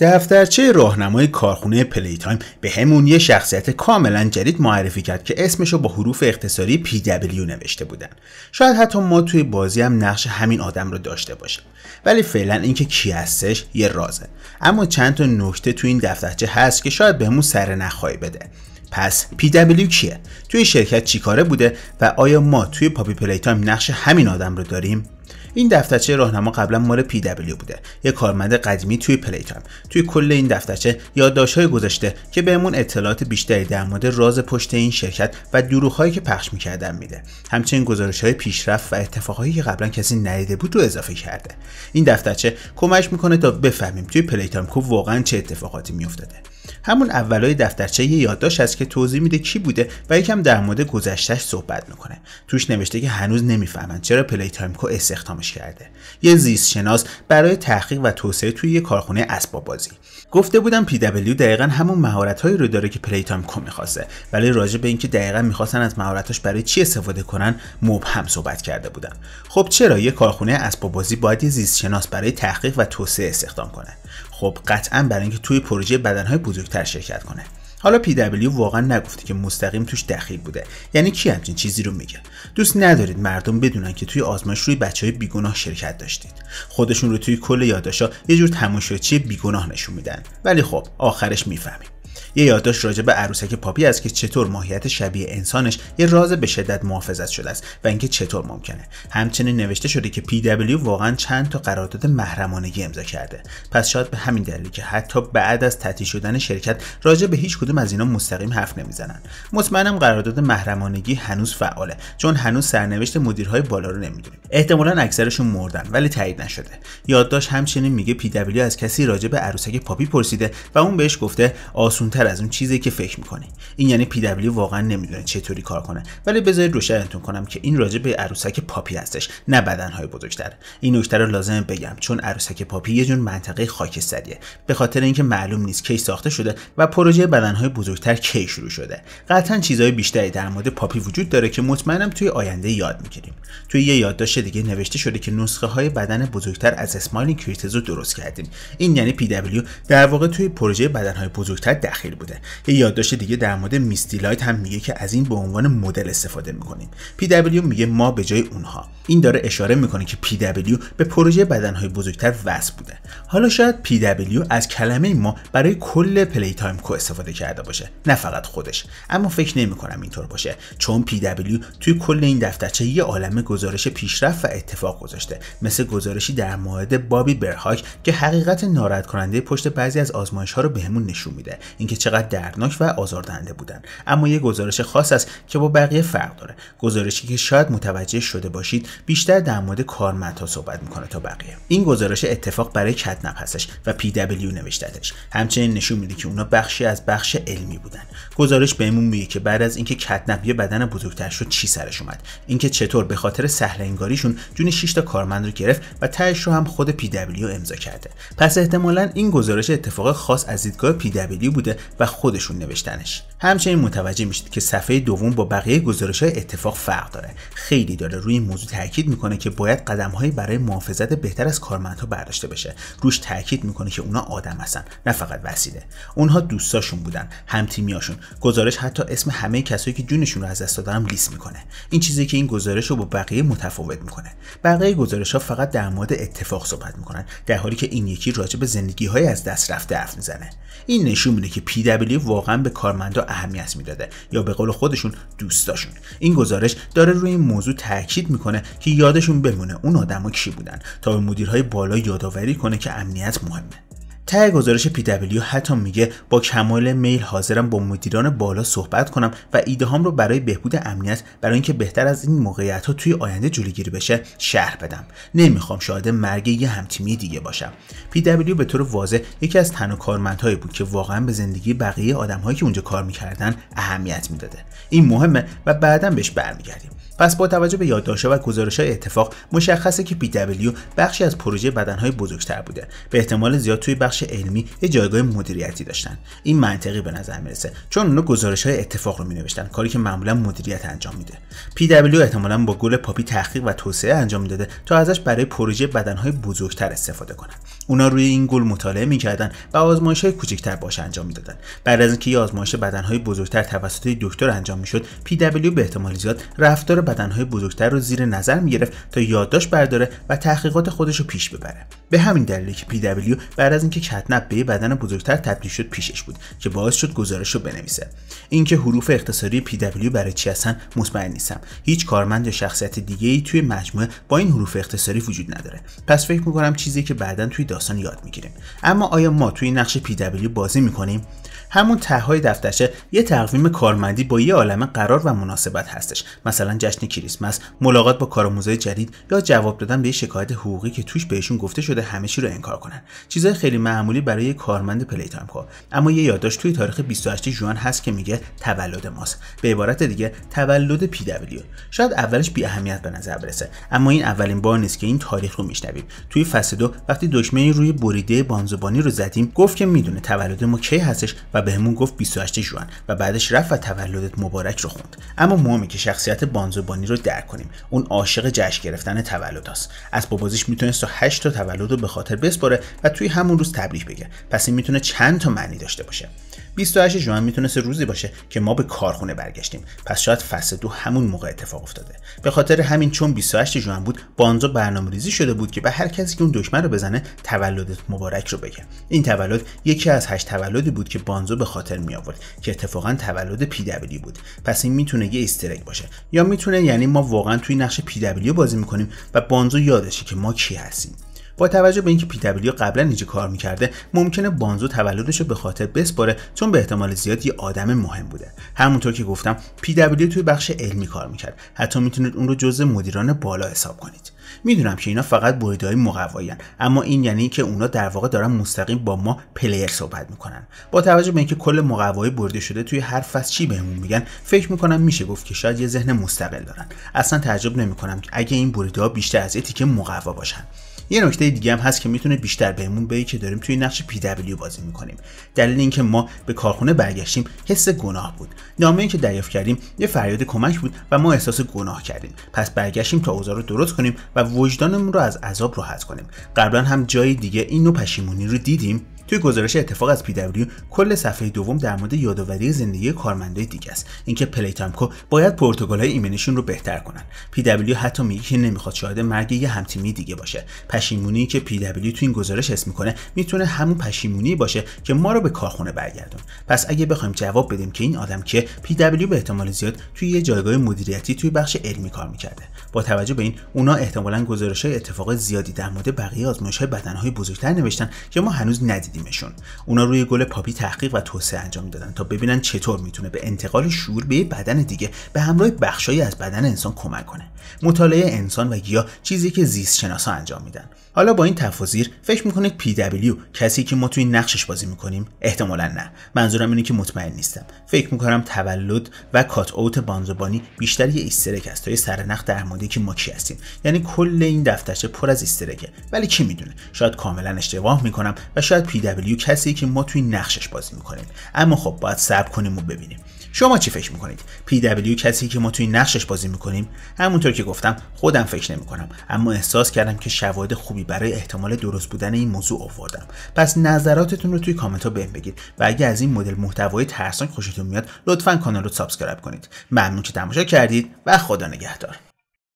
دفترچه راهنمای کارخونه پلی تایم به همون یه شخصیت کاملا جدید معرفی کرد که اسمش رو با حروف اختصاری PW نوشته بودن. شاید حتی ما توی بازی هم نقش همین آدم رو داشته باشیم. ولی فعلا اینکه کی هستش یه رازه. اما چند تا نکته توی این دفترچه هست که شاید بهمون سر نخواهی بده. پس PW کیه؟ توی شرکت چیکاره بوده و آیا ما توی پاپی پلی تایم نقش همین آدم رو داریم؟ این دفترچه راهنما قبلا مال پی دبلیو بوده یه کارمند قدیمی توی تایم توی کل این دفترچه یادداشتهایی گذاشته که بهمون اطلاعات بیشتری در مورد راز پشت این شرکت و دروغهایی که پخش میکردن میده همچنین گزارش‌های پیشرفت و اتفاقهایی که قبلا کسی ندیده بود رو اضافه کرده این دفترچه کمک میکنه تا بفهمیم توی پلیتام کو واقعا چه اتفاقاتی میافتاده همون اولای دفترچه یه یادداشت هست که توضیح میده کی بوده و یکم در مورد گذشتهش صحبت میکنه توش نوشته که هنوز نمیفهمن چرا پلی کو استخدامش کرده یه شناس برای تحقیق و توسعه توی یه کارخونه اسباب بازی گفته بودم پی دبلیو دقیقا همون مهارتهایی رو داره که پلی تایم کو میخواسته ولی راجع به اینکه دقیقا میخواستن از مهارتاش برای چی استفاده کنن مبهم صحبت کرده بودم خب چرا یه کارخونه اسباب بازی باید یه شناس برای تحقیق و توسعه استخدام کنه خب قطعا برای اینکه توی پروژه بدنهای بزرگتر شرکت کنه حالا پی دبلیو واقعا نگفته که مستقیم توش دخیل بوده یعنی کی همچین چیزی رو میگه دوست ندارید مردم بدونن که توی آزمایش روی بچه های بیگناه شرکت داشتید خودشون رو توی کل یاداشا یه جور تماشاچی بیگناه نشون میدن ولی خب آخرش میفهمید یه یادداشت راجع به عروسک پاپی است که چطور ماهیت شبیه انسانش یه راز به شدت محافظت شده است و اینکه چطور ممکنه همچنین نوشته شده که دبلیو واقعا چند تا قرارداد محرمانگی امضا کرده پس شاید به همین دلیل که حتی بعد از تعطی شدن شرکت راجع به هیچ کدوم از اینا مستقیم حرف نمیزنن مطمئنم قرارداد محرمانگی هنوز فعاله چون هنوز سرنوشت مدیرهای بالا رو نمیدونیم احتمالا اکثرشون مردن ولی تایید نشده یادداشت همچنین میگه پی از کسی راجع به عروسک پاپی پرسیده و اون بهش گفته آسون تر از اون چیزی که فکر میکنی این یعنی پی دبلیو واقعا نمیدونه چطوری کار کنه ولی بذارید روشنتون کنم که این راجع به عروسک پاپی هستش نه بدنهای بزرگتر این نکته رو لازم بگم چون عروسک پاپی یه جون منطقه خاکستریه به خاطر اینکه معلوم نیست کی ساخته شده و پروژه بدنهای بزرگتر کی شروع شده قطعا چیزهای بیشتری در مورد پاپی وجود داره که مطمئنم توی آینده یاد میگیریم توی یه یادداشت دیگه نوشته شده که نسخه های بدن بزرگتر از اسمایل کریتزو درست کردیم این یعنی پی در واقع توی پروژه بدنهای بزرگتر اخیر بوده یه یادداشت دیگه در مورد میستیلایت هم میگه که از این به عنوان مدل استفاده میکنیم دبلیو میگه ما به جای اونها این داره اشاره میکنه که پی دبلیو به پروژه بدنهای بزرگتر وصل بوده حالا شاید پی دبلیو از کلمه ما برای کل پلی تایم کو استفاده کرده باشه نه فقط خودش اما فکر نمیکنم اینطور باشه چون پی دبلیو توی کل این دفترچه یه عالم گزارش پیشرفت و اتفاق گذاشته مثل گزارشی در مورد بابی برهاک که حقیقت ناراحت کننده پشت بعضی از آزمایش ها رو بهمون نشون میده اینکه چقدر دردناک و آزاردهنده بودن اما یه گزارش خاص است که با بقیه فرق داره گزارشی که شاید متوجه شده باشید بیشتر در مورد کارمندها صحبت میکنه تا بقیه این گزارش اتفاق برای کتنپ هستش و پی دبلیو نوشتتش همچنین نشون میده که اونا بخشی از بخش علمی بودن گزارش بهمون میگه که بعد از اینکه کتنپ یه بدن بزرگتر شد چی سرش اومد اینکه چطور به خاطر سهل انگاریشون جون 6 تا کارمند رو گرفت و تهش رو هم خود پی دبلیو امضا کرده پس احتمالا این گزارش اتفاق خاص از دیدگاه پی دبلیو و خودشون نوشتنش همچنین متوجه میشید که صفحه دوم با بقیه گزارش های اتفاق فرق داره خیلی داره روی این موضوع تاکید میکنه که باید قدم برای محافظت بهتر از کارمندها برداشته بشه روش تاکید میکنه که اونا آدم هستن نه فقط وسیله اونها دوستاشون بودن همتیمیاشون گزارش حتی اسم همه کسایی که جونشون رو از دست دادن لیست میکنه این چیزی که این گزارش رو با بقیه متفاوت میکنه بقیه گزارش ها فقط در مورد اتفاق صحبت میکنن در حالی که این یکی راجع به زندگی های از دست رفته حرف میزنه این نشون میده که دبلیو واقعا به کارمندا اهمیت میداده یا به قول خودشون دوستاشون این گزارش داره روی این موضوع تاکید میکنه که یادشون بمونه اون آدما کی بودن تا به مدیرهای بالا یادآوری کنه که امنیت مهمه ته گزارش پی دبلیو حتی میگه با کمال میل حاضرم با مدیران بالا صحبت کنم و ایده هام رو برای بهبود امنیت برای اینکه بهتر از این موقعیت ها توی آینده جلوگیری بشه شهر بدم نمیخوام شاهد مرگ یه همتیمی دیگه باشم پی دبلیو به طور واضح یکی از تنها کارمندهایی بود که واقعا به زندگی بقیه آدمهایی که اونجا کار میکردن اهمیت میداده این مهمه و بعدا بهش برمیگردیم پس با توجه به یادداشت‌ها و گزارش‌های اتفاق مشخصه که PW بخشی از پروژه بدنهای بزرگتر بوده به احتمال زیاد توی بخش علمی یه جایگاه مدیریتی داشتن این منطقی به نظر میرسه چون اونا گزارش‌های اتفاق رو مینوشتن کاری که معمولا مدیریت انجام میده PW احتمالا با گل پاپی تحقیق و توسعه انجام داده، تا ازش برای پروژه بدنهای بزرگتر استفاده کنند. اونا روی این گل مطالعه میکردن و های کوچکتر باش انجام میدادن بعد از اینکه یه آزمایش بدنهای بزرگتر توسط دکتر انجام میشد PW به احتمال زیاد رفتار بدنهای بزرگتر رو زیر نظر میگرفت تا یادداشت برداره و تحقیقات خودش رو پیش ببره به همین دلیل که پی بعد از اینکه کتنپ به بدن بزرگتر تبدیل شد پیشش بود که باعث شد گزارش رو بنویسه اینکه حروف اختصاری پی برای چی هستن مطمئن نیستم هیچ کارمند یا شخصیت دیگه ای توی مجموعه با این حروف اختصاری وجود نداره پس فکر میکنم چیزی که بعدا توی داستان یاد میگیریم اما آیا ما توی نقش پی بازی میکنیم همون تهای دفترچه یه تقویم کارمندی با یه عالمه قرار و مناسبت هستش مثلا جشن کریسمس ملاقات با کارآموزای جدید یا جواب دادن به یه شکایت حقوقی که توش بهشون گفته شده همه چی رو انکار کنن چیزای خیلی معمولی برای یه کارمند پلی تایم اما یه یادداشت توی تاریخ 28 ژوئن هست که میگه تولد ماست به عبارت دیگه تولد پی دبلیو شاید اولش بی اهمیت به نظر برسه اما این اولین بار نیست که این تاریخ رو میشنویم توی فصل دو وقتی دشمنی روی بریده بانزوبانی رو زدیم گفت که میدونه تولد ما کی هستش و و بهمون گفت 28 جوان و بعدش رفت و تولدت مبارک رو خوند اما مهمی که شخصیت بانزوبانی رو درک کنیم اون عاشق جشن گرفتن تولد است. از بابازیش میتونست تا 8 تا تولد رو به خاطر بسپاره و توی همون روز تبریک بگه پس این میتونه چند تا معنی داشته باشه 28 ژوئن میتونست روزی باشه که ما به کارخونه برگشتیم پس شاید فصل دو همون موقع اتفاق افتاده به خاطر همین چون 28 ژوئن بود بانزو برنامه ریزی شده بود که به هر کسی که اون دشمن رو بزنه تولدت مبارک رو بگه این تولد یکی از هشت تولدی بود که بانزو به خاطر می آورد که اتفاقا تولد پی بود پس این میتونه یه استرک باشه یا میتونه یعنی ما واقعا توی نقش پی بازی میکنیم و بانزو یادشه که ما کی هستیم با توجه به اینکه پیتبلیو قبلا اینجا کار میکرده ممکنه بانزو تولدش رو به خاطر بسپاره چون به احتمال زیاد یه آدم مهم بوده همونطور که گفتم پیتبلیو توی بخش علمی کار میکرد حتی میتونید اون رو جزء مدیران بالا حساب کنید میدونم که اینا فقط بریدههای مقواییان اما این یعنی که اونا در واقع دارن مستقیم با ما پلیر صحبت میکنن با توجه به اینکه کل مقوای بریده شده توی هر فصل چی بهمون میگن فکر میکنم میشه گفت که شاید یه ذهن مستقل دارن اصلا تعجب نمیکنم که اگه این بریدهها بیشتر از یه تیکه مقوا باشن یه نکته دیگه هم هست که میتونه بیشتر بهمون بگه که داریم توی نقش دبلیو بازی میکنیم دلیل اینکه ما به کارخونه برگشتیم حس گناه بود نامه که دریافت کردیم یه فریاد کمک بود و ما احساس گناه کردیم پس برگشتیم تا اوضاع رو درست کنیم و وجدانمون رو از عذاب راحت کنیم قبلا هم جای دیگه این نوع پشیمونی رو دیدیم توی گزارش اتفاق از پی کل صفحه دوم در مورد یادآوری زندگی کارمندای دیگه است اینکه پلیتامکو باید پروتکل‌های ایمنیشون رو بهتر کنن دبلیو حتی میگه که نمیخواد شاهد مرگ یه همتیمی دیگه باشه پشیمونی که دبلیو تو این گزارش اسم میکنه میتونه همون پشیمونی باشه که ما رو به کارخونه برگردون پس اگه بخوایم جواب بدیم که این آدم که پی دبلیو به احتمال زیاد توی یه جایگاه مدیریتی توی بخش علمی کار میکرده با توجه به این اونا احتمالا گزارش های اتفاق زیادی در مورد بقیه آزمایش های بزرگتر نوشتن که ما هنوز ندیدیم کردیمشون اونا روی گل پاپی تحقیق و توسعه انجام دادن تا ببینن چطور میتونه به انتقال شور به بدن دیگه به همراه بخشایی از بدن انسان کمک کنه مطالعه انسان و گیا چیزی که زیست شناسا انجام میدن حالا با این تفاضیر فکر میکنید پی دبلیو کسی که ما توی نقشش بازی میکنیم احتمالا نه منظورم اینه که مطمئن نیستم فکر میکنم تولد و کات اوت بانزبانی بیشتر یه ایسترک است تا یه سرنخ در که ما کی هستیم یعنی کل این دفترچه پر از ایسترکه ولی کی میدونه شاید کاملا اشتباه میکنم و شاید پی دبلیو کسی که ما توی نقشش بازی میکنیم اما خب باید صبر کنیم و ببینیم شما چی فکر میکنید دبلیو کسی که ما توی نقشش بازی میکنیم همونطور که گفتم خودم فکر نمیکنم اما احساس کردم که شواهد خوبی برای احتمال درست بودن این موضوع آوردم پس نظراتتون رو توی کامنت ها بهم بگید و اگه از این مدل محتوای ترسناک خوشتون میاد لطفا کانال رو سابسکرایب کنید ممنون که تماشا کردید و خدا نگهدار